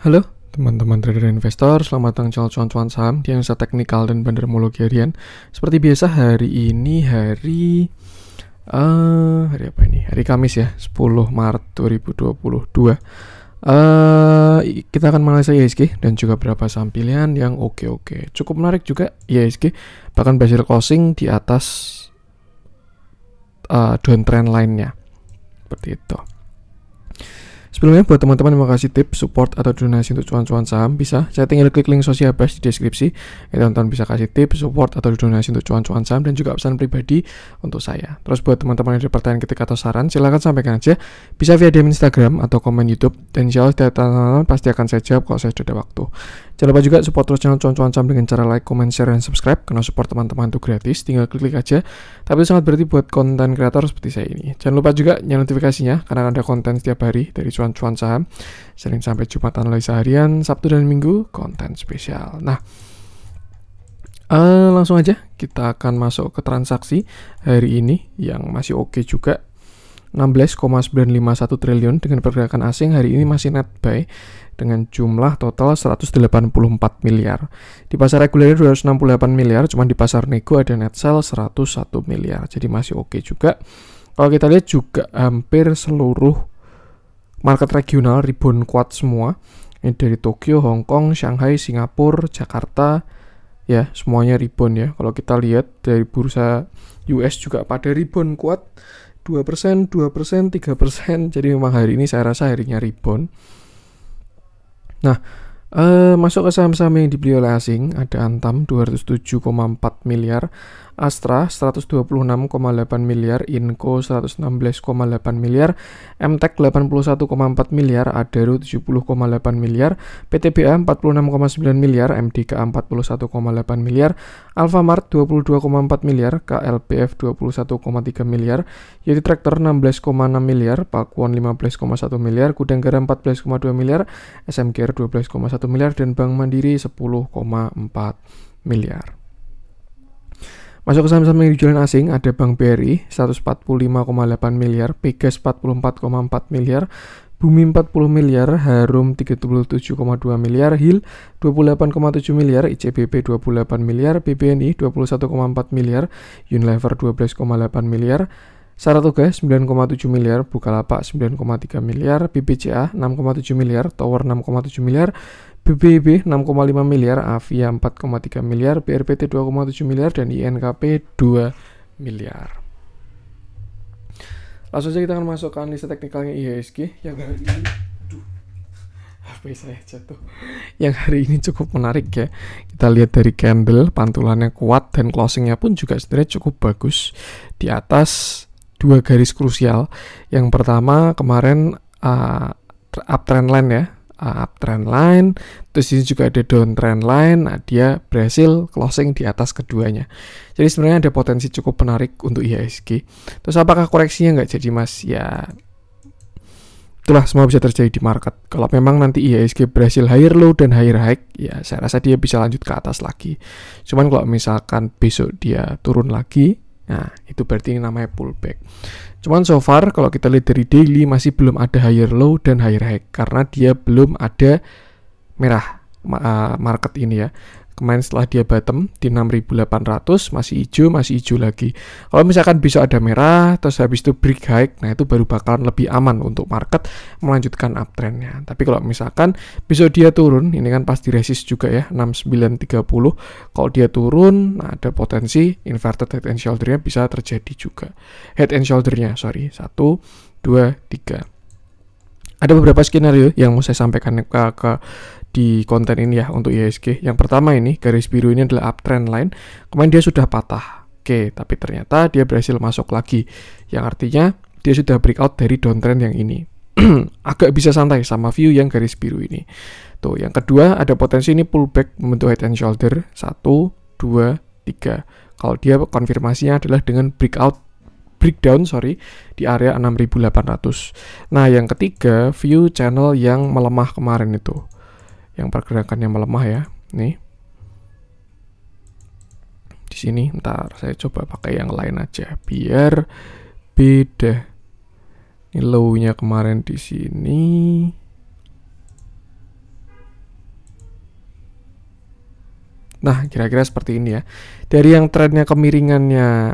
Halo teman-teman trader investor, selamat datang channel cuan-cuan saham di analisa teknikal dan Mologi harian. Seperti biasa hari ini hari uh, hari apa ini? Hari Kamis ya, 10 Maret 2022. Uh, eh, kita akan menganalisa ISG e dan juga beberapa saham pilihan yang oke-oke. Cukup menarik juga ISG e bahkan berhasil closing di atas uh, downtrend lainnya. Seperti itu. Sebelumnya buat teman-teman yang mau kasih tips, support atau donasi untuk cuan-cuan saham bisa saya tinggal klik link sosial bas di deskripsi. Ya teman-teman bisa kasih tips, support atau donasi untuk cuan-cuan saham dan juga pesan pribadi untuk saya. Terus buat teman-teman yang ada pertanyaan ketika atau saran silahkan sampaikan aja bisa via DM Instagram atau komen YouTube dan insya Allah teman-teman pasti akan saya jawab kalau saya sudah ada waktu. Jangan lupa juga support terus channel Cuan Cuan Cam dengan cara like, comment, share, dan subscribe. Karena support teman-teman itu gratis, tinggal klik-klik aja. Tapi sangat berarti buat konten kreator seperti saya ini. Jangan lupa juga nyalain notifikasinya, karena ada konten setiap hari dari Cuan Cuan Saham. Sering sampai Jumat analisa harian, Sabtu dan Minggu, konten spesial. Nah, Uh, langsung aja kita akan masuk ke transaksi hari ini yang masih oke okay juga 16,951 triliun dengan pergerakan asing hari ini masih net buy dengan jumlah total 184 miliar. Di pasar reguler 268 miliar, cuman di pasar nego ada net sell 101 miliar. Jadi masih oke okay juga. Kalau kita lihat juga hampir seluruh market regional rebound kuat semua. Ini dari Tokyo, Hong Kong, Shanghai, Singapura, Jakarta, ya semuanya rebound ya. Kalau kita lihat dari bursa US juga pada rebound kuat 2%, 2%, 3%. Jadi memang hari ini saya rasa harinya rebound. Nah, eh, masuk ke saham-saham yang dibeli oleh asing, ada Antam 207,4 miliar, Astra 126,8 miliar, Inco 116,8 miliar, MTEK 81,4 miliar, Adaro 70,8 miliar, PTBA 46,9 miliar, MDK 41,8 miliar, Alfamart 22,4 miliar, KLPF 21,3 miliar, Yaitu Tractor 16,6 miliar, Pakuan 15,1 miliar, Garam 14,2 miliar, SMKR 12,1 miliar, dan Bank Mandiri 10,4 miliar. Masuk ke saham-saham yang dijualan asing ada Bank BRI 145,8 miliar, Pegas 44,4 miliar, Bumi 40 miliar, Harum 37,2 miliar, Hil 28,7 miliar, ICBP 28 miliar, BBNI 21,4 miliar, Unilever 12,8 miliar, Saratoga 9,7 miliar, Bukalapak 9,3 miliar, BBCA 6,7 miliar, Tower 6,7 miliar, BBB 6,5 miliar, Avia 4,3 miliar, BRPT 2,7 miliar, dan INKP 2 miliar. Langsung saja kita akan masukkan list teknikalnya IHSG iya, yang hari ini Duh, HP saya jatuh. Yang hari ini cukup menarik ya. Kita lihat dari candle, pantulannya kuat dan closingnya pun juga sebenarnya cukup bagus di atas dua garis krusial. Yang pertama kemarin uh, uptrend line ya, uh, uptrend line, terus ini juga ada downtrend line, nah dia berhasil closing di atas keduanya. Jadi sebenarnya ada potensi cukup menarik untuk IHSG. Terus apakah koreksinya nggak jadi mas? Ya itulah semua bisa terjadi di market. Kalau memang nanti IHSG berhasil higher low dan higher high, ya saya rasa dia bisa lanjut ke atas lagi. Cuman kalau misalkan besok dia turun lagi, Nah, itu berarti ini namanya pullback. Cuman so far kalau kita lihat dari daily masih belum ada higher low dan higher high karena dia belum ada merah eh, market ini ya. Kemarin setelah dia bottom di 6800 masih hijau, masih hijau lagi. Kalau misalkan bisa ada merah terus habis itu break high, nah itu baru bakalan lebih aman untuk market melanjutkan uptrendnya. Tapi kalau misalkan bisa dia turun, ini kan pasti resist juga ya 6930. Kalau dia turun, nah ada potensi inverted head and shoulder-nya bisa terjadi juga. Head and shoulder-nya, sorry, 1 2 3 ada beberapa skenario yang mau saya sampaikan ke di konten ini ya untuk IHSG. Yang pertama ini garis biru ini adalah uptrend line. Kemarin dia sudah patah. Oke, tapi ternyata dia berhasil masuk lagi. Yang artinya dia sudah breakout dari downtrend yang ini. Agak bisa santai sama view yang garis biru ini. Tuh, yang kedua ada potensi ini pullback membentuk head and shoulder. Satu, dua, tiga. Kalau dia konfirmasinya adalah dengan breakout breakdown sorry di area 6800. Nah, yang ketiga view channel yang melemah kemarin itu yang pergerakannya melemah ya nih di sini ntar saya coba pakai yang lain aja biar beda ini low kemarin di sini Nah, kira-kira seperti ini ya. Dari yang trennya kemiringannya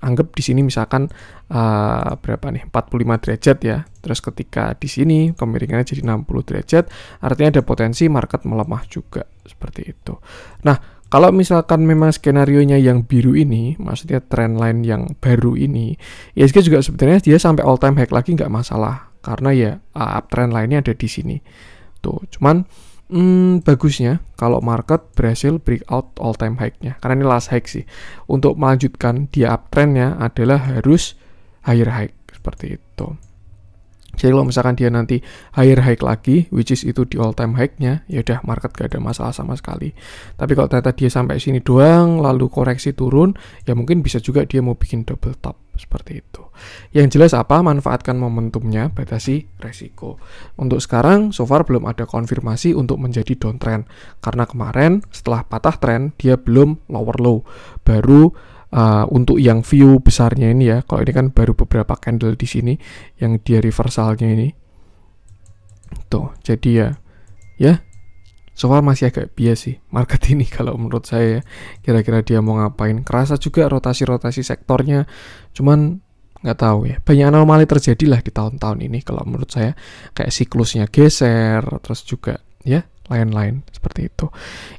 anggap di sini misalkan uh, berapa nih 45 derajat ya terus ketika di sini kemiringannya jadi 60 derajat artinya ada potensi market melemah juga seperti itu nah kalau misalkan memang skenario nya yang biru ini maksudnya trend line yang baru ini ISG juga sebenarnya dia sampai all time high lagi nggak masalah karena ya uh, eh, uptrend lainnya ada di sini tuh cuman Hmm, bagusnya kalau market berhasil breakout all time high-nya. Karena ini last high sih. Untuk melanjutkan dia uptrend-nya adalah harus higher high seperti itu. Jadi kalau misalkan dia nanti higher high lagi, which is itu di all time high-nya, ya udah market gak ada masalah sama sekali. Tapi kalau ternyata dia sampai sini doang, lalu koreksi turun, ya mungkin bisa juga dia mau bikin double top seperti itu. Yang jelas apa? Manfaatkan momentumnya, batasi resiko. Untuk sekarang, so far belum ada konfirmasi untuk menjadi downtrend. Karena kemarin setelah patah trend, dia belum lower low. Baru uh, untuk yang view besarnya ini ya, kalau ini kan baru beberapa candle di sini, yang dia reversalnya ini. Tuh, jadi ya, ya so far masih agak bias sih market ini kalau menurut saya ya. kira-kira dia mau ngapain kerasa juga rotasi-rotasi sektornya cuman nggak tahu ya banyak anomali terjadi lah di tahun-tahun ini kalau menurut saya kayak siklusnya geser terus juga ya lain-lain seperti itu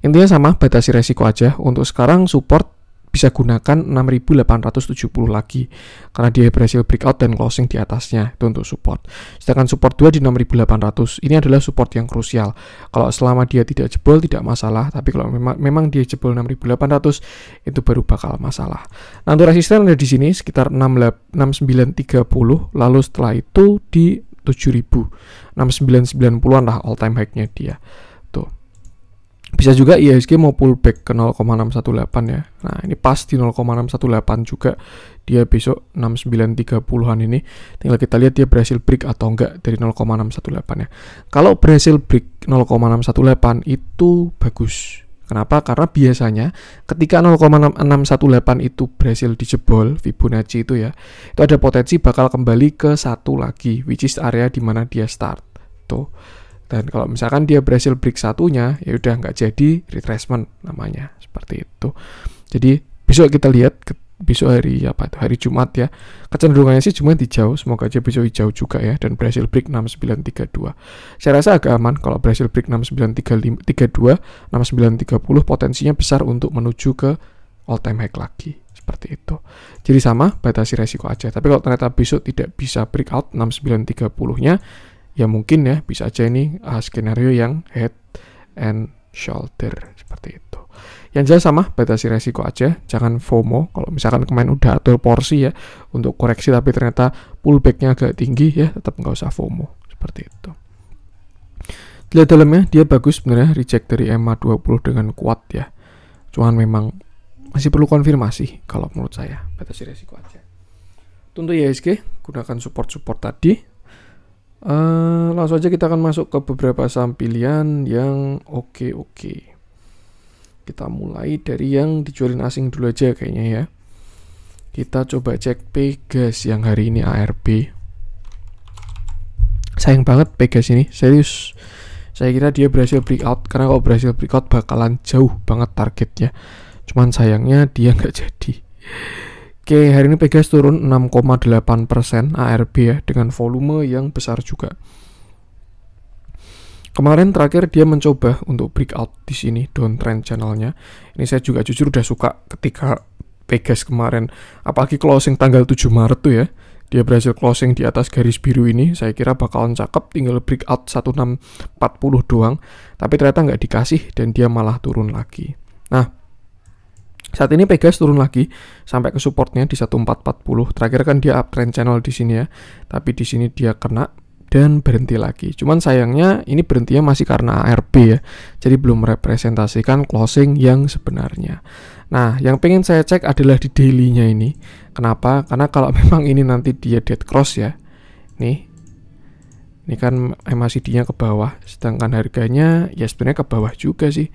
intinya sama batasi resiko aja untuk sekarang support bisa gunakan 6870 lagi karena dia berhasil breakout dan closing di atasnya itu untuk support. Sedangkan support 2 di 6800 ini adalah support yang krusial. Kalau selama dia tidak jebol tidak masalah, tapi kalau memang memang dia jebol 6800 itu baru bakal masalah. Nah, untuk resisten ada di sini sekitar 6930 lalu setelah itu di 7000. 6990-an lah all time high-nya dia. Bisa juga IHSG mau pullback ke 0,618 ya. Nah, ini pas di 0,618 juga dia besok 6930-an ini. Tinggal kita lihat dia berhasil break atau enggak dari 0,618 ya. Kalau berhasil break 0,618 itu bagus. Kenapa? Karena biasanya ketika 0,618 itu berhasil dijebol Fibonacci itu ya, itu ada potensi bakal kembali ke satu lagi, which is area di mana dia start. Tuh. Dan kalau misalkan dia berhasil break satunya, ya udah nggak jadi retracement namanya seperti itu. Jadi besok kita lihat besok hari apa itu hari Jumat ya kecenderungannya sih cuma hijau semoga aja besok hijau juga ya dan berhasil break 6932 saya rasa agak aman kalau berhasil break 6932 6930 potensinya besar untuk menuju ke all time high lagi seperti itu jadi sama batasi resiko aja tapi kalau ternyata besok tidak bisa break out 6930 nya ya mungkin ya bisa aja ini uh, skenario yang head and shoulder seperti itu. Yang jelas sama batasi resiko aja, jangan FOMO. Kalau misalkan kemarin udah atur porsi ya untuk koreksi tapi ternyata pullbacknya agak tinggi ya tetap nggak usah FOMO seperti itu. lihat dalamnya dia bagus sebenarnya reject dari EMA 20 dengan kuat ya. Cuman memang masih perlu konfirmasi kalau menurut saya batasi resiko aja. Untuk ya gunakan support-support tadi Uh, langsung aja kita akan masuk ke beberapa saham pilihan yang oke okay, oke. Okay. Kita mulai dari yang dijualin asing dulu aja kayaknya ya. Kita coba cek Pegas yang hari ini ARB. Sayang banget Pegas ini, serius. Saya kira dia berhasil breakout karena kalau berhasil breakout bakalan jauh banget targetnya. Cuman sayangnya dia nggak jadi. Oke, hari ini Pegas turun 6,8% ARB ya dengan volume yang besar juga. Kemarin terakhir dia mencoba untuk breakout di sini downtrend channelnya. Ini saya juga jujur udah suka ketika Pegas kemarin, apalagi closing tanggal 7 Maret tuh ya. Dia berhasil closing di atas garis biru ini, saya kira bakalan cakep tinggal breakout 1640 doang. Tapi ternyata nggak dikasih dan dia malah turun lagi. Nah, saat ini Pegas turun lagi sampai ke supportnya di 1440. Terakhir kan dia uptrend channel di sini ya. Tapi di sini dia kena dan berhenti lagi. Cuman sayangnya ini berhentinya masih karena ARB ya. Jadi belum merepresentasikan closing yang sebenarnya. Nah, yang pengen saya cek adalah di daily-nya ini. Kenapa? Karena kalau memang ini nanti dia dead cross ya. Nih. Ini kan MACD-nya ke bawah, sedangkan harganya ya sebenarnya ke bawah juga sih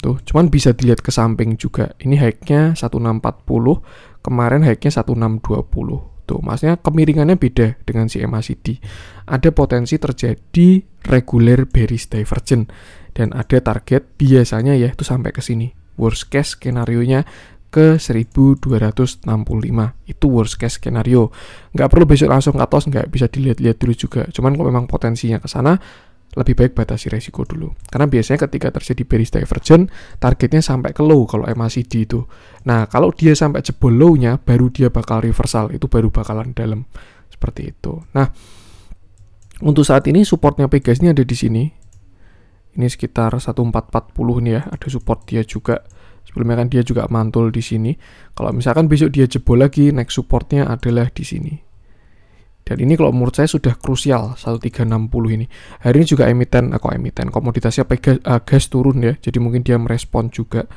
Tuh, cuman bisa dilihat ke samping juga. Ini high-nya 1640, kemarin high-nya 1620. Tuh, maksudnya kemiringannya beda dengan si MACD. Ada potensi terjadi regular bearish divergence dan ada target biasanya ya itu sampai ke sini. Worst case skenario-nya ke 1265 itu worst case skenario nggak perlu besok langsung ke atas nggak bisa dilihat-lihat dulu juga cuman kalau memang potensinya ke sana lebih baik batasi resiko dulu. Karena biasanya ketika terjadi bearish divergence, targetnya sampai ke low kalau MACD itu. Nah, kalau dia sampai jebol low-nya, baru dia bakal reversal, itu baru bakalan dalam. Seperti itu. Nah, untuk saat ini supportnya Pegas ini ada di sini. Ini sekitar 1440 nih ya, ada support dia juga. Sebelumnya kan dia juga mantul di sini. Kalau misalkan besok dia jebol lagi, next supportnya adalah di sini. Dan ini kalau menurut saya sudah krusial 1360 ini. Hari ini juga emiten, eh, kok emiten, komoditasnya pegas, uh, eh, gas turun ya. Jadi mungkin dia merespon juga.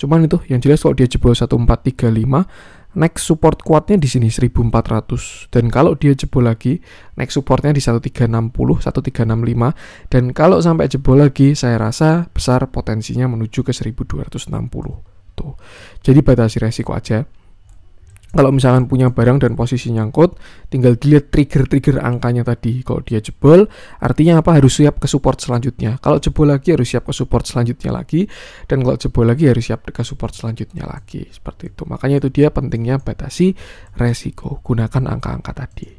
Cuman itu yang jelas kalau dia jebol 1435, next support kuatnya di sini 1400 dan kalau dia jebol lagi next supportnya di 1360 1365 dan kalau sampai jebol lagi saya rasa besar potensinya menuju ke 1260 tuh jadi batasi resiko aja kalau misalkan punya barang dan posisi nyangkut, tinggal dilihat trigger-trigger angkanya tadi. Kalau dia jebol, artinya apa? Harus siap ke support selanjutnya. Kalau jebol lagi, harus siap ke support selanjutnya lagi. Dan kalau jebol lagi, harus siap ke support selanjutnya lagi. Seperti itu. Makanya itu dia pentingnya batasi resiko. Gunakan angka-angka tadi.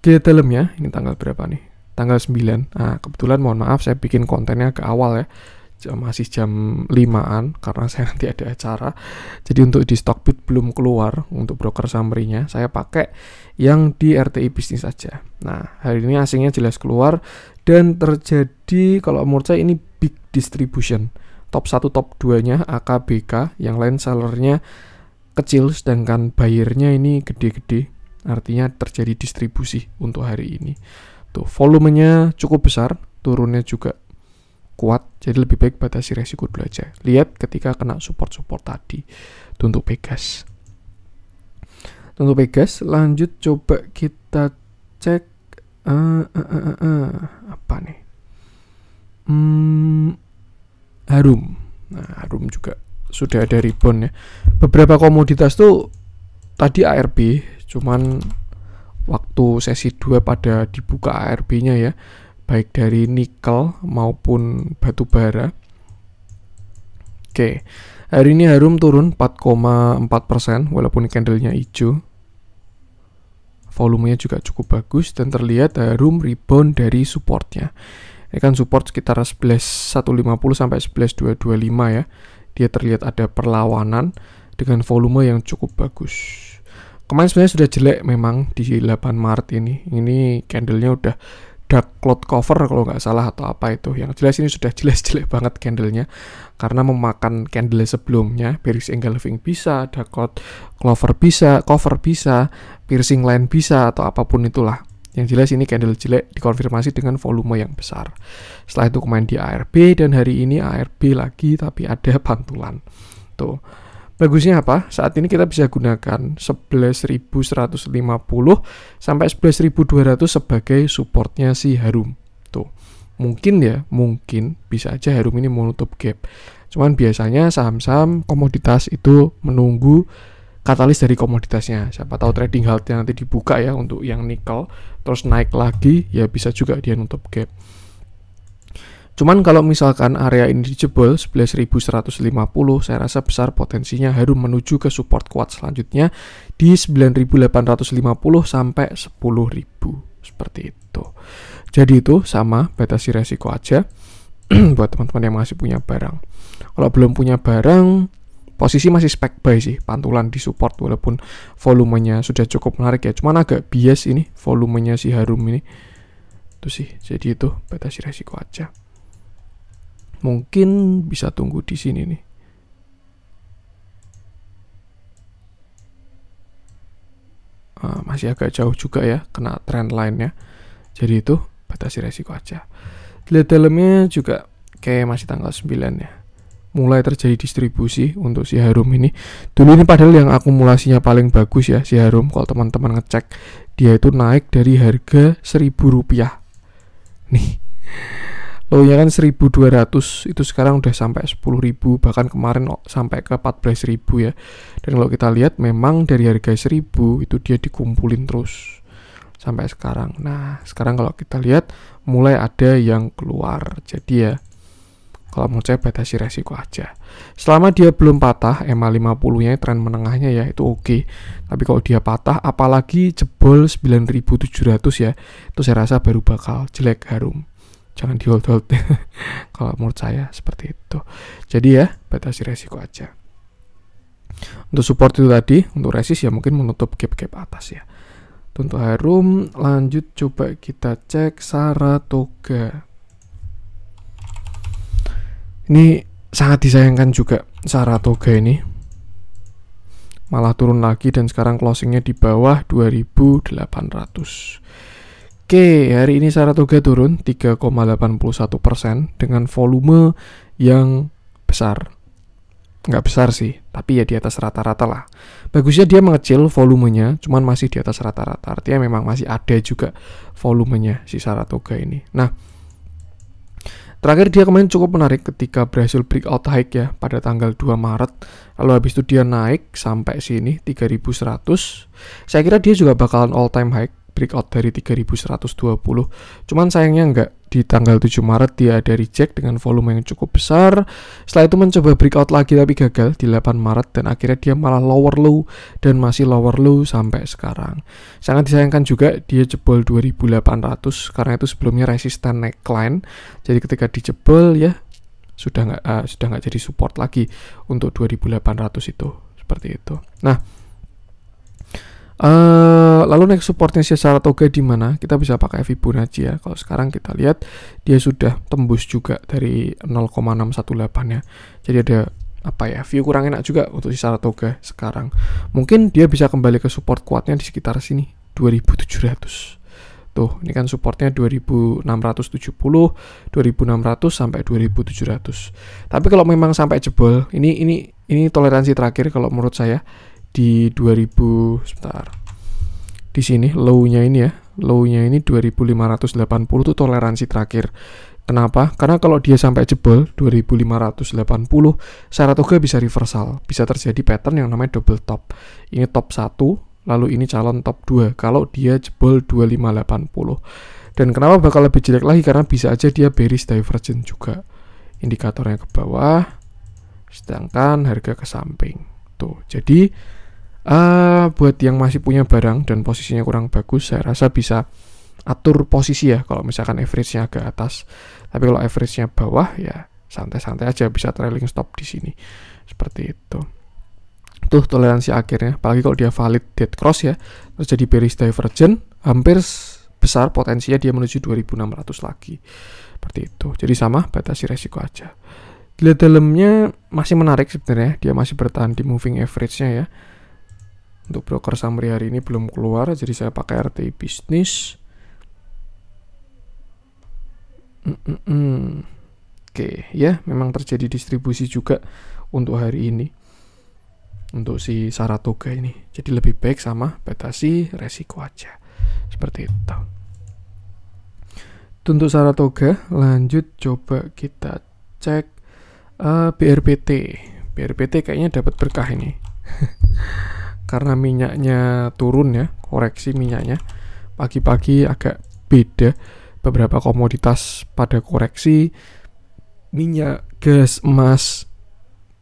Di dalamnya, ini tanggal berapa nih? Tanggal 9. Nah, kebetulan mohon maaf, saya bikin kontennya ke awal ya jam, masih jam 5-an karena saya nanti ada acara. Jadi untuk di Stockbit belum keluar untuk broker summary-nya. Saya pakai yang di RTI bisnis saja. Nah, hari ini asingnya jelas keluar dan terjadi kalau menurut saya ini big distribution. Top 1, top 2-nya AKBK, yang lain sellernya kecil sedangkan bayarnya ini gede-gede. Artinya terjadi distribusi untuk hari ini. Tuh, volumenya cukup besar, turunnya juga kuat, jadi lebih baik batasi resiko dulu aja. Lihat ketika kena support-support tadi, untuk Pegas. Untuk Pegas, lanjut coba kita cek uh, uh, uh, uh, uh. apa nih? Hmm, harum. Nah, harum juga sudah ada rebound ya. Beberapa komoditas tuh tadi ARB, cuman waktu sesi 2 pada dibuka ARB-nya ya baik dari nikel maupun batu bara. Oke, hari ini harum turun 4,4% walaupun candlenya hijau. Volumenya juga cukup bagus dan terlihat harum rebound dari supportnya. Ini kan support sekitar 11150 sampai 11225 ya. Dia terlihat ada perlawanan dengan volume yang cukup bagus kemarin sebenarnya sudah jelek memang di 8 Maret ini. Ini candlenya udah dark cloud cover kalau nggak salah atau apa itu. Yang jelas ini sudah jelas jelek banget candlenya karena memakan candle sebelumnya. piercing engulfing bisa, dark cloud cover bisa, cover bisa, piercing line bisa atau apapun itulah. Yang jelas ini candle jelek dikonfirmasi dengan volume yang besar. Setelah itu kemarin di ARB dan hari ini ARB lagi tapi ada pantulan. Tuh. Bagusnya apa? Saat ini kita bisa gunakan 11.150 sampai 11.200 sebagai supportnya si Harum. Tuh. Mungkin ya, mungkin bisa aja Harum ini menutup gap. Cuman biasanya saham-saham komoditas itu menunggu katalis dari komoditasnya. Siapa tahu trading yang nanti dibuka ya untuk yang nikel, terus naik lagi ya bisa juga dia nutup gap. Cuman kalau misalkan area ini dijebol 11.150, saya rasa besar potensinya Harum menuju ke support kuat selanjutnya di 9.850 sampai 10.000 seperti itu. Jadi itu sama batasi resiko aja buat teman-teman yang masih punya barang. Kalau belum punya barang, posisi masih spek buy sih, pantulan di support walaupun volumenya sudah cukup menarik ya. Cuman agak bias ini volumenya si Harum ini. Itu sih, jadi itu batasi resiko aja. Mungkin bisa tunggu di sini nih. Ah, masih agak jauh juga ya, kena trend line-nya. Jadi itu batasi resiko aja. Lihat dalamnya juga kayak masih tanggal 9 ya mulai terjadi distribusi untuk si Harum ini. Dulu ini padahal yang akumulasinya paling bagus ya si Harum kalau teman-teman ngecek dia itu naik dari harga seribu rupiah. Nih ya kan 1200 itu sekarang udah sampai 10.000 bahkan kemarin sampai ke 14.000 ya dan kalau kita lihat memang dari harga 1000 itu dia dikumpulin terus sampai sekarang nah sekarang kalau kita lihat mulai ada yang keluar jadi ya kalau menurut saya batasi resiko aja selama dia belum patah EMA 50 nya tren menengahnya ya itu oke okay. tapi kalau dia patah apalagi jebol 9700 ya itu saya rasa baru bakal jelek harum jangan di hold hold kalau menurut saya seperti itu jadi ya batasi resiko aja untuk support itu tadi untuk resist ya mungkin menutup gap gap atas ya untuk harum lanjut coba kita cek Saratoga ini sangat disayangkan juga Saratoga ini malah turun lagi dan sekarang closingnya di bawah 2800 Oke, hari ini Saratoga turun 3,81% dengan volume yang besar. Nggak besar sih, tapi ya di atas rata-rata lah. Bagusnya dia mengecil volumenya, cuman masih di atas rata-rata. Artinya memang masih ada juga volumenya si Saratoga ini. Nah, Terakhir dia kemarin cukup menarik ketika berhasil breakout high ya pada tanggal 2 Maret. Lalu habis itu dia naik sampai sini 3100. Saya kira dia juga bakalan all time high breakout dari 3120 cuman sayangnya nggak di tanggal 7 Maret dia ada reject dengan volume yang cukup besar setelah itu mencoba breakout lagi tapi gagal di 8 Maret dan akhirnya dia malah lower low dan masih lower low sampai sekarang sangat disayangkan juga dia jebol 2800 karena itu sebelumnya resisten neckline jadi ketika dijebol ya sudah nggak uh, sudah nggak jadi support lagi untuk 2800 itu seperti itu nah Uh, lalu next supportnya secara toga di mana? Kita bisa pakai Fibonacci ya. Kalau sekarang kita lihat dia sudah tembus juga dari 0,618 ya. Jadi ada apa ya view kurang enak juga untuk si Saratoga sekarang. Mungkin dia bisa kembali ke support kuatnya di sekitar sini 2700. Tuh, ini kan supportnya 2670, 2600 sampai 2700. Tapi kalau memang sampai jebol, ini ini ini toleransi terakhir kalau menurut saya di 2000 sebentar. Di sini low-nya ini ya, low-nya ini 2580 itu toleransi terakhir. Kenapa? Karena kalau dia sampai jebol 2580, Saratoga bisa reversal, bisa terjadi pattern yang namanya double top. Ini top 1, lalu ini calon top 2 kalau dia jebol 2580. Dan kenapa bakal lebih jelek lagi? Karena bisa aja dia bearish divergent juga. Indikatornya ke bawah, sedangkan harga ke samping. Tuh, jadi Uh, buat yang masih punya barang dan posisinya kurang bagus, saya rasa bisa atur posisi ya. Kalau misalkan average-nya agak atas, tapi kalau average-nya bawah ya santai-santai aja bisa trailing stop di sini. Seperti itu. Tuh toleransi akhirnya, apalagi kalau dia valid dead cross ya, terjadi bearish divergent, hampir besar potensinya dia menuju 2600 lagi. Seperti itu. Jadi sama, batasi resiko aja. Di dalamnya masih menarik sebenarnya, dia masih bertahan di moving average-nya ya. Untuk broker summary hari ini belum keluar, jadi saya pakai rt bisnis. Mm -mm. Oke, ya memang terjadi distribusi juga untuk hari ini. Untuk si Saratoga ini. Jadi lebih baik sama batasi resiko aja. Seperti itu. Untuk Saratoga, lanjut coba kita cek uh, eh, BRPT. BRPT kayaknya dapat berkah ini. karena minyaknya turun ya, koreksi minyaknya. Pagi-pagi agak beda beberapa komoditas pada koreksi minyak, gas, emas,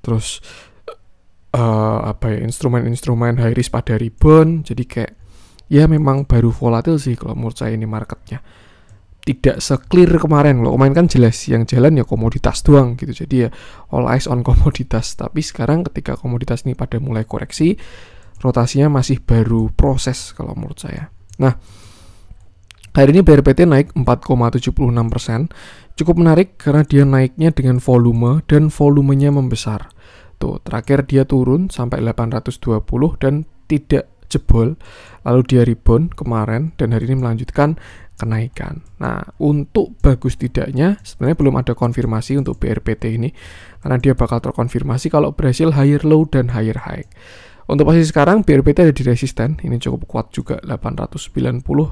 terus uh, apa ya instrumen-instrumen high risk pada ribbon Jadi kayak ya memang baru volatil sih kalau menurut saya ini marketnya tidak seclear kemarin loh kemarin kan jelas yang jalan ya komoditas doang gitu jadi ya all eyes on komoditas tapi sekarang ketika komoditas ini pada mulai koreksi rotasinya masih baru proses kalau menurut saya. Nah, Hari ini BRPT naik 4,76%, cukup menarik karena dia naiknya dengan volume dan volumenya membesar. Tuh, terakhir dia turun sampai 820 dan tidak jebol, lalu dia rebound kemarin dan hari ini melanjutkan kenaikan. Nah, untuk bagus tidaknya sebenarnya belum ada konfirmasi untuk BRPT ini karena dia bakal terkonfirmasi kalau berhasil higher low dan higher high. Untuk posisi sekarang BRBT ada di resisten, ini cukup kuat juga 890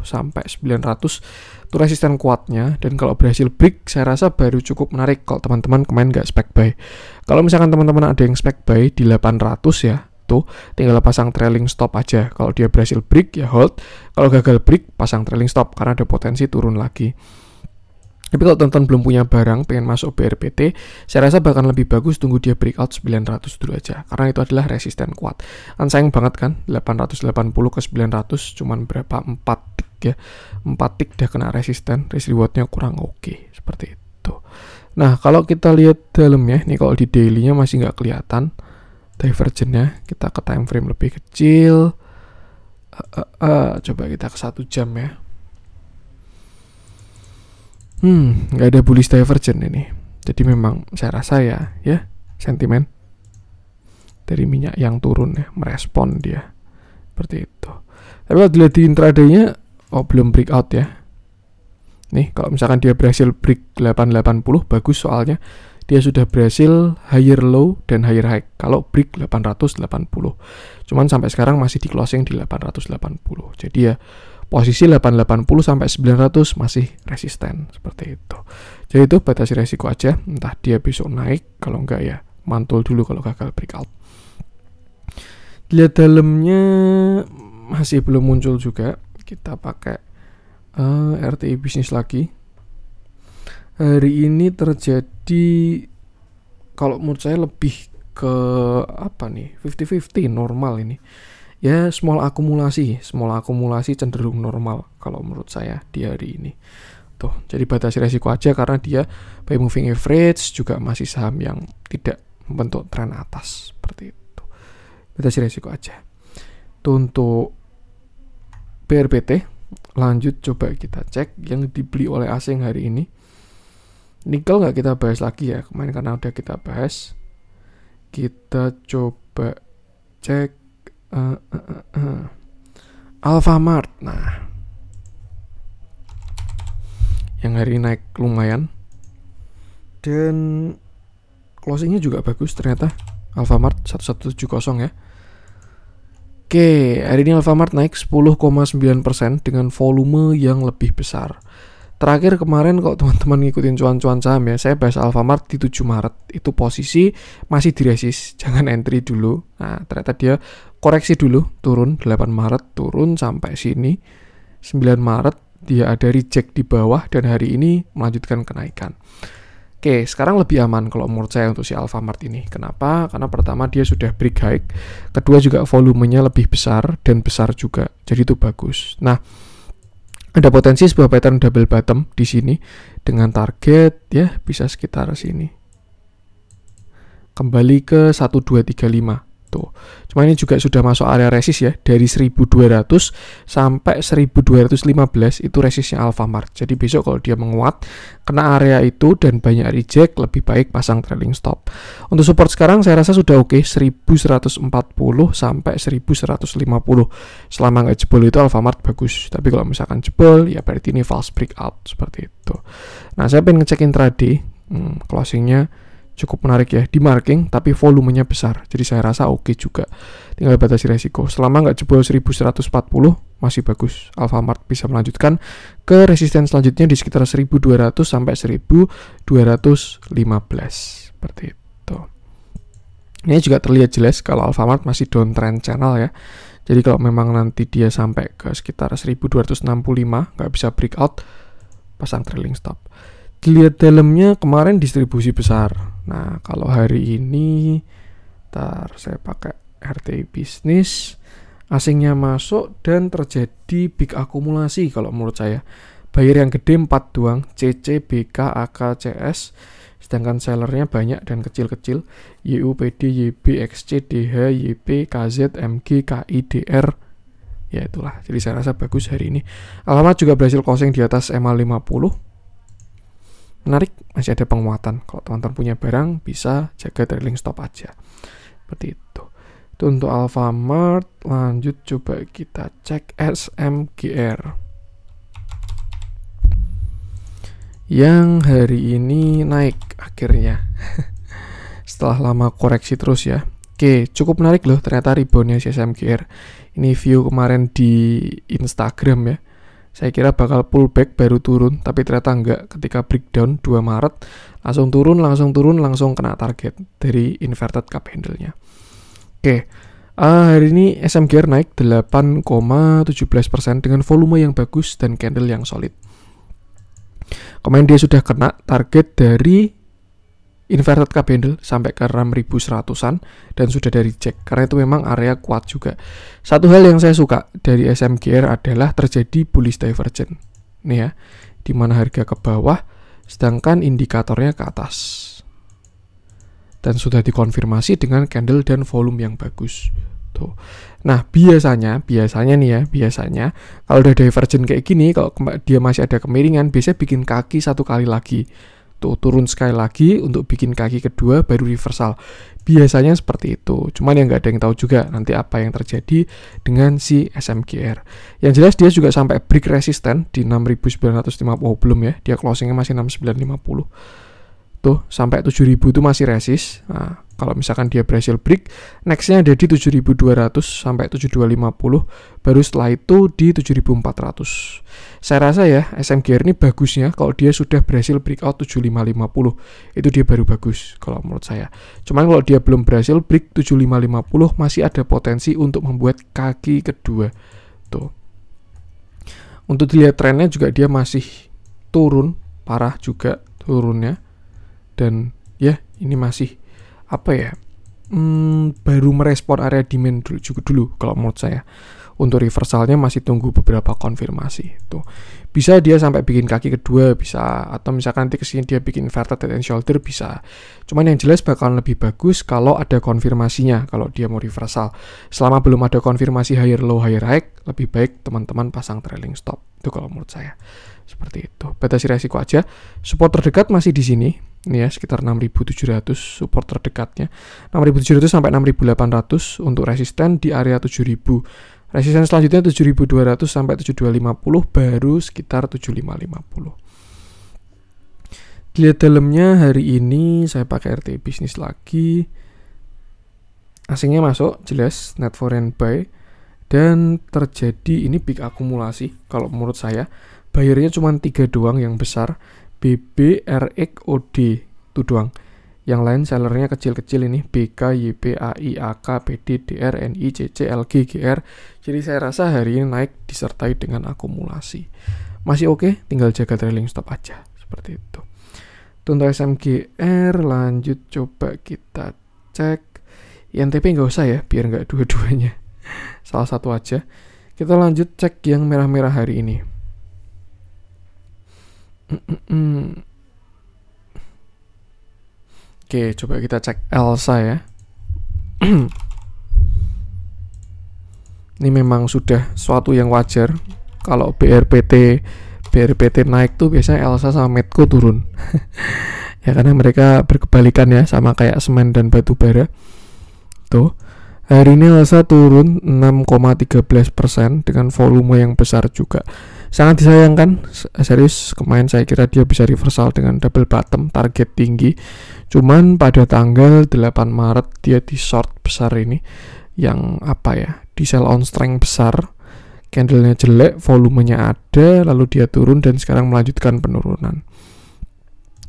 sampai 900 itu resisten kuatnya dan kalau berhasil break saya rasa baru cukup menarik kalau teman-teman kemarin nggak spec buy. Kalau misalkan teman-teman ada yang spec buy di 800 ya, tuh tinggal pasang trailing stop aja. Kalau dia berhasil break ya hold, kalau gagal break pasang trailing stop karena ada potensi turun lagi. Tapi kalau teman-teman belum punya barang, pengen masuk BRPT, saya rasa bahkan lebih bagus tunggu dia breakout 900 dulu aja. Karena itu adalah resisten kuat. Kan sayang banget kan, 880 ke 900, cuman berapa? 4 tik ya. 4 tik udah kena resisten, risk rewardnya kurang oke. Okay. Seperti itu. Nah, kalau kita lihat dalam ya ini kalau di dailynya masih nggak kelihatan Divergent-nya, Kita ke time frame lebih kecil. Uh, uh, uh, coba kita ke satu jam ya Hmm, nggak ada bullish divergent ini. Jadi memang saya rasa ya, ya sentimen dari minyak yang turun ya, merespon dia. Seperti itu. Tapi kalau dilihat di intradaynya, oh belum breakout ya. Nih, kalau misalkan dia berhasil break 880, bagus soalnya dia sudah berhasil higher low dan higher high. Kalau break 880. Cuman sampai sekarang masih di closing di 880. Jadi ya posisi 880 sampai 900 masih resisten seperti itu. Jadi itu batasi resiko aja, entah dia besok naik kalau enggak ya mantul dulu kalau gagal breakout. Lihat dalamnya masih belum muncul juga. Kita pakai uh, eh, RTI bisnis lagi. Hari ini terjadi kalau menurut saya lebih ke apa nih 50-50 normal ini ya small akumulasi small akumulasi cenderung normal kalau menurut saya di hari ini tuh jadi batasi resiko aja karena dia by moving average juga masih saham yang tidak membentuk tren atas seperti itu batasi resiko aja tuh untuk BRPT lanjut coba kita cek yang dibeli oleh asing hari ini nikel nggak kita bahas lagi ya kemarin karena udah kita bahas kita coba cek uh, uh, Alfamart. Nah, yang hari ini naik lumayan dan closingnya juga bagus ternyata Alfamart 1170 ya. Oke, hari ini Alfamart naik 10,9% dengan volume yang lebih besar. Terakhir kemarin kalau teman-teman ngikutin cuan-cuan saham ya, saya bahas Alfamart di 7 Maret. Itu posisi masih diresis, jangan entry dulu. Nah, ternyata dia koreksi dulu turun 8 Maret turun sampai sini 9 Maret dia ada reject di bawah dan hari ini melanjutkan kenaikan Oke, sekarang lebih aman kalau menurut saya untuk si Alfamart ini. Kenapa? Karena pertama dia sudah break high, kedua juga volumenya lebih besar dan besar juga. Jadi itu bagus. Nah, ada potensi sebuah pattern double bottom di sini dengan target ya bisa sekitar sini. Kembali ke 1235 gitu. Cuma ini juga sudah masuk area resist ya dari 1200 sampai 1215 itu resistnya Alfamart. Jadi besok kalau dia menguat kena area itu dan banyak reject lebih baik pasang trailing stop. Untuk support sekarang saya rasa sudah oke okay, 1140 sampai 1150. Selama nggak jebol itu Alfamart bagus. Tapi kalau misalkan jebol ya berarti ini false breakout seperti itu. Nah, saya pengen ngecek intraday hmm, closingnya cukup menarik ya di marking tapi volumenya besar jadi saya rasa oke okay juga tinggal batasi resiko selama nggak jebol 1140 masih bagus Alfamart bisa melanjutkan ke resisten selanjutnya di sekitar 1200 sampai 1215 seperti itu ini juga terlihat jelas kalau Alfamart masih downtrend channel ya jadi kalau memang nanti dia sampai ke sekitar 1265 nggak bisa breakout pasang trailing stop dilihat dalamnya kemarin distribusi besar Nah, kalau hari ini ntar saya pakai RTI bisnis, asingnya masuk dan terjadi big akumulasi kalau menurut saya. bayar yang gede 4 doang, CC, BK, AK, CS, sedangkan sellernya banyak dan kecil-kecil, YUPD, YB, XC, DH, YP, KZ, MG, KI, DR, ya itulah. Jadi saya rasa bagus hari ini. Alamat juga berhasil closing di atas MA 50, menarik masih ada penguatan kalau teman-teman punya barang bisa jaga trailing stop aja seperti itu itu untuk Alfamart lanjut coba kita cek SMGR yang hari ini naik akhirnya setelah lama koreksi terus ya Oke, cukup menarik loh ternyata reboundnya si SMGR. Ini view kemarin di Instagram ya saya kira bakal pullback baru turun tapi ternyata enggak ketika breakdown 2 Maret langsung turun langsung turun langsung kena target dari inverted cup handle-nya oke uh, hari ini SMGR naik 8,17% dengan volume yang bagus dan candle yang solid kemarin dia sudah kena target dari inverted cup handle sampai ke 6100-an dan sudah dari cek karena itu memang area kuat juga. Satu hal yang saya suka dari SMGR adalah terjadi bullish divergence. Nih ya, di mana harga ke bawah sedangkan indikatornya ke atas. Dan sudah dikonfirmasi dengan candle dan volume yang bagus. Tuh. Nah, biasanya, biasanya nih ya, biasanya kalau udah divergence kayak gini, kalau dia masih ada kemiringan, biasanya bikin kaki satu kali lagi. Tuh, gitu. turun sekali lagi untuk bikin kaki kedua baru reversal. Biasanya seperti itu. Cuman yang nggak ada yang tahu juga nanti apa yang terjadi dengan si SMGR. Yang jelas dia juga sampai break resisten di 6950 oh, belum ya. Dia closingnya masih 6950. Tuh, sampai 7000 itu masih resist. Nah, kalau misalkan dia berhasil break, nextnya ada di 7200 sampai 7250, baru setelah itu di 7400. Saya rasa ya, SMGR ini bagusnya kalau dia sudah berhasil break breakout 7550, itu dia baru bagus kalau menurut saya. Cuman kalau dia belum berhasil break 7550 masih ada potensi untuk membuat kaki kedua. Tuh. Untuk dilihat trennya juga dia masih turun parah juga turunnya dan ya ini masih apa ya hmm, baru merespon area demand dulu juga dulu kalau menurut saya untuk reversalnya masih tunggu beberapa konfirmasi tuh bisa dia sampai bikin kaki kedua bisa atau misalkan nanti kesini dia bikin inverted head and shoulder bisa cuman yang jelas bakalan lebih bagus kalau ada konfirmasinya kalau dia mau reversal selama belum ada konfirmasi higher low higher high lebih baik teman-teman pasang trailing stop itu kalau menurut saya seperti itu batasi resiko aja support terdekat masih di sini ya sekitar 6.700 support terdekatnya 6.700 sampai 6.800 untuk resisten di area 7.000 resisten selanjutnya 7.200 sampai 7.250 baru sekitar 7.550 dilihat dalamnya hari ini saya pakai RT bisnis lagi asingnya masuk jelas net foreign buy dan terjadi ini big akumulasi kalau menurut saya bayarnya cuma tiga doang yang besar BBRXOD itu doang yang lain sellernya kecil-kecil ini BK, YP, AI, AK, PD, DR, NI, CC, LG, GR jadi saya rasa hari ini naik disertai dengan akumulasi masih oke okay, tinggal jaga trailing stop aja seperti itu untuk SMGR lanjut coba kita cek INTP nggak usah ya biar nggak dua-duanya salah satu aja kita lanjut cek yang merah-merah hari ini Oke, okay, Oke, coba kita cek Elsa ya. Ini memang sudah suatu yang wajar kalau BRPT BRPT naik tuh biasanya Elsa sama Medco turun. ya karena mereka berkebalikan ya sama kayak semen dan batu bara. Tuh. Hari ini Elsa turun 6,13% dengan volume yang besar juga. Sangat disayangkan, serius kemarin saya kira dia bisa reversal dengan double bottom target tinggi. Cuman pada tanggal 8 Maret dia di short besar ini yang apa ya, di sell on strength besar. Candlenya jelek, volumenya ada, lalu dia turun dan sekarang melanjutkan penurunan.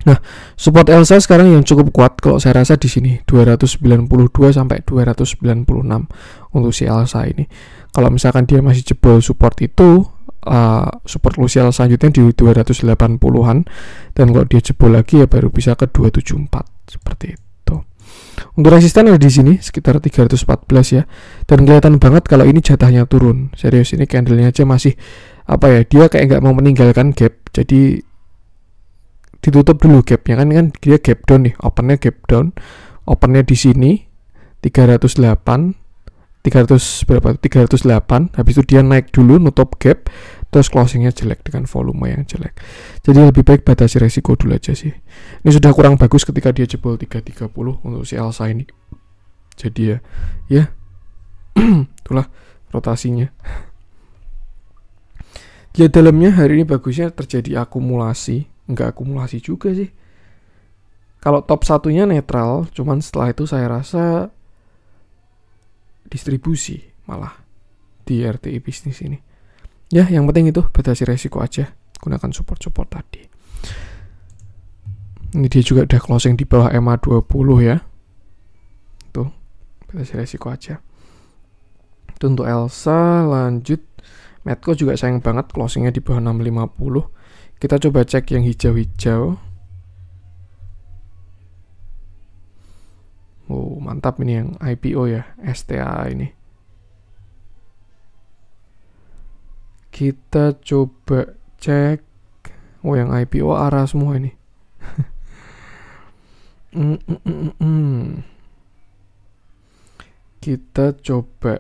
Nah, support Elsa sekarang yang cukup kuat kalau saya rasa di sini 292 sampai 296 untuk si Elsa ini. Kalau misalkan dia masih jebol support itu, uh, support lusial selanjutnya di 280-an dan kalau dia jebol lagi ya baru bisa ke 274 seperti itu untuk resisten ada di sini sekitar 314 ya dan kelihatan banget kalau ini jatahnya turun serius ini candlenya aja masih apa ya dia kayak nggak mau meninggalkan gap jadi ditutup dulu gapnya kan kan dia gap down nih opennya gap down opennya di sini 308 300 berapa 308 habis itu dia naik dulu nutup gap terus closingnya jelek dengan volume yang jelek jadi lebih baik batasi resiko dulu aja sih ini sudah kurang bagus ketika dia jebol 330 untuk si Elsa ini jadi ya ya itulah rotasinya ya dalamnya hari ini bagusnya terjadi akumulasi enggak akumulasi juga sih kalau top satunya netral cuman setelah itu saya rasa distribusi malah di RTI bisnis ini. Ya, yang penting itu batasi resiko aja. Gunakan support-support tadi. Ini dia juga udah closing di bawah ma 20 ya. Tuh, batasi resiko aja. Itu untuk Elsa, lanjut. Medco juga sayang banget closingnya di bawah 650. Kita coba cek yang hijau-hijau. Wow, mantap ini yang IPO ya, STA ini. Kita coba cek. Oh, yang IPO arah semua ini. Mm, mm, mm, mm -mm Kita coba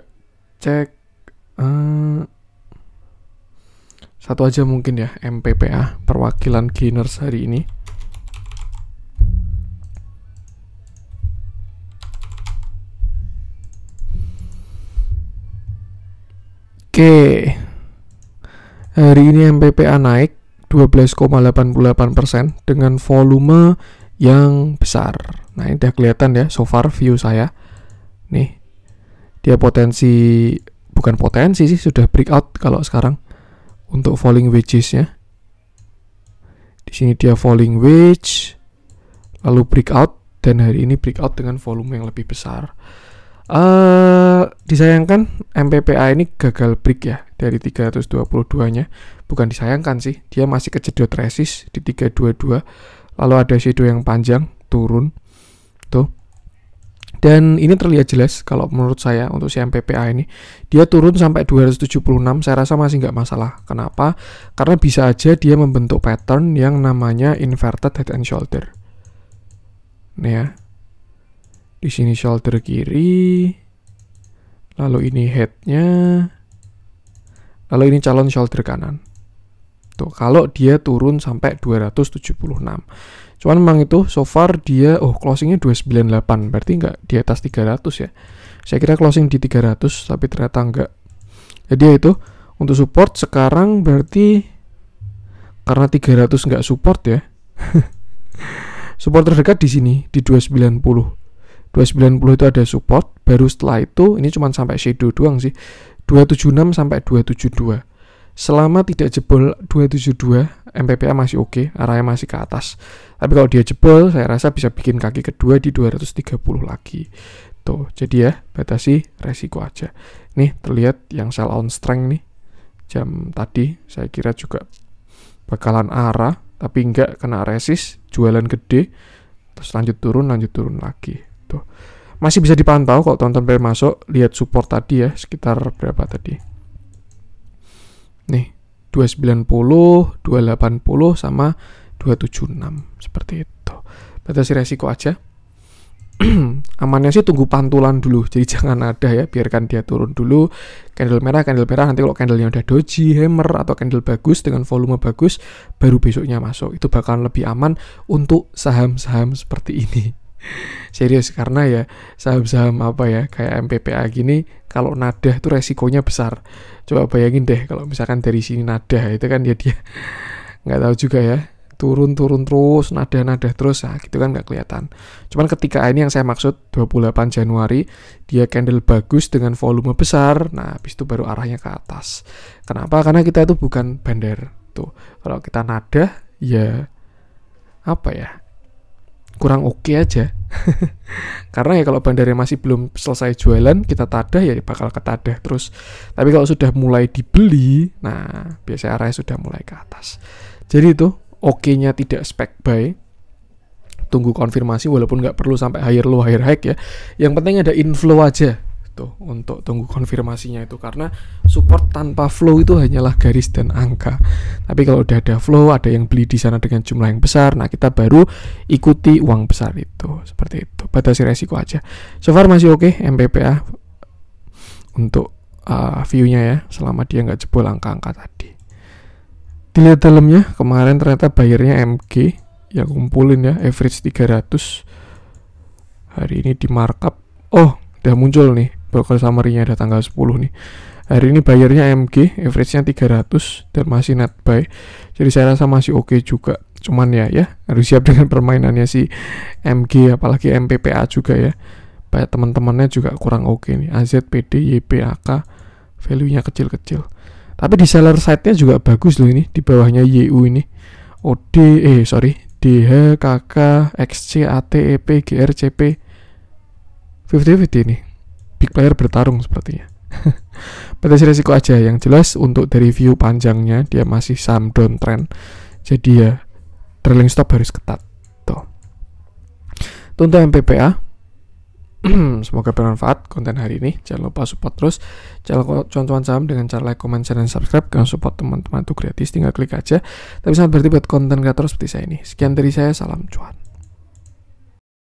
cek uh, satu aja mungkin ya MPPA perwakilan Gainers hari ini. Oke. Hari ini MPPA naik 12,88% dengan volume yang besar. Nah, ini udah kelihatan ya so far view saya. Nih. Dia potensi bukan potensi sih sudah breakout kalau sekarang untuk falling wedges ya. Di sini dia falling wedge lalu breakout dan hari ini breakout dengan volume yang lebih besar. Uh, disayangkan MPPA ini gagal break ya dari 322-nya. Bukan disayangkan sih, dia masih kejedot resist di 322. Lalu ada shadow yang panjang turun. Tuh. Dan ini terlihat jelas kalau menurut saya untuk si MPPA ini. Dia turun sampai 276, saya rasa masih nggak masalah. Kenapa? Karena bisa aja dia membentuk pattern yang namanya inverted head and shoulder. Nih ya, di sini shoulder kiri. Lalu ini headnya. Lalu ini calon shoulder kanan. Tuh, kalau dia turun sampai 276. Cuman memang itu so far dia, oh closingnya 298, berarti nggak di atas 300 ya. Saya kira closing di 300, tapi ternyata nggak. Jadi ya itu, untuk support sekarang berarti karena 300 nggak support ya. support terdekat di sini, di 290. 290 itu ada support baru setelah itu ini cuma sampai shadow doang sih 276 sampai 272 selama tidak jebol 272 MPPA masih oke okay, arahnya masih ke atas tapi kalau dia jebol saya rasa bisa bikin kaki kedua di 230 lagi tuh jadi ya batasi resiko aja nih terlihat yang sell on strength nih jam tadi saya kira juga bakalan arah tapi enggak kena resist jualan gede terus lanjut turun lanjut turun lagi gitu. Masih bisa dipantau kalau tonton pengen masuk, lihat support tadi ya, sekitar berapa tadi. Nih, 290, 280 sama 276 seperti itu. Batasi resiko aja. Amannya sih tunggu pantulan dulu, jadi jangan ada ya, biarkan dia turun dulu. Candle merah, candle merah, nanti kalau candlenya udah doji, hammer, atau candle bagus dengan volume bagus, baru besoknya masuk. Itu bakalan lebih aman untuk saham-saham seperti ini serius karena ya saham-saham apa ya kayak MPPA gini kalau nadah itu resikonya besar coba bayangin deh kalau misalkan dari sini nadah itu kan ya dia nggak tahu juga ya turun-turun terus, nada-nada terus, ah gitu kan nggak kelihatan. Cuman ketika ini yang saya maksud 28 Januari, dia candle bagus dengan volume besar, nah habis itu baru arahnya ke atas. Kenapa? Karena kita itu bukan bandar. Tuh, kalau kita nada, ya apa ya, kurang oke okay aja. Karena ya kalau bandarnya masih belum selesai jualan, kita tadah ya bakal ketadah terus. Tapi kalau sudah mulai dibeli, nah biasanya arahnya sudah mulai ke atas. Jadi itu oke-nya tidak spek buy. Tunggu konfirmasi walaupun nggak perlu sampai higher low higher high ya. Yang penting ada inflow aja gitu untuk tunggu konfirmasinya itu karena support tanpa flow itu hanyalah garis dan angka tapi kalau udah ada flow ada yang beli di sana dengan jumlah yang besar nah kita baru ikuti uang besar itu seperti itu batasi resiko aja so far masih oke okay, MPPA untuk uh, view ya selama dia nggak jebol angka-angka tadi dilihat dalamnya kemarin ternyata bayarnya MG yang kumpulin ya average 300 hari ini di markup oh udah muncul nih bakal summary-nya ada tanggal 10 nih. Hari ini bayarnya mg average-nya 300 dan masih net buy. Jadi saya rasa masih oke okay juga. Cuman ya ya harus siap dengan permainannya si MG apalagi MPPA juga ya. Banyak teman-temannya juga kurang oke okay nih. AZPD, YPAK value-nya kecil-kecil. Tapi di seller side-nya juga bagus loh ini di bawahnya YU ini. OD eh sorry DH, KK, XC, AT, EP, GR, CP 50-50 nih big player bertarung sepertinya. Potensi risiko aja yang jelas untuk dari view panjangnya dia masih saham downtrend. Jadi ya trailing stop harus ketat. Tuh. Tuntut MPPA Semoga bermanfaat konten hari ini. Jangan lupa support terus Jangan lupa contohan saham dengan cara like, comment, share, dan subscribe. Kalian support teman-teman itu gratis, tinggal klik aja. Tapi sangat berarti buat konten kreator seperti saya ini. Sekian dari saya, salam cuan.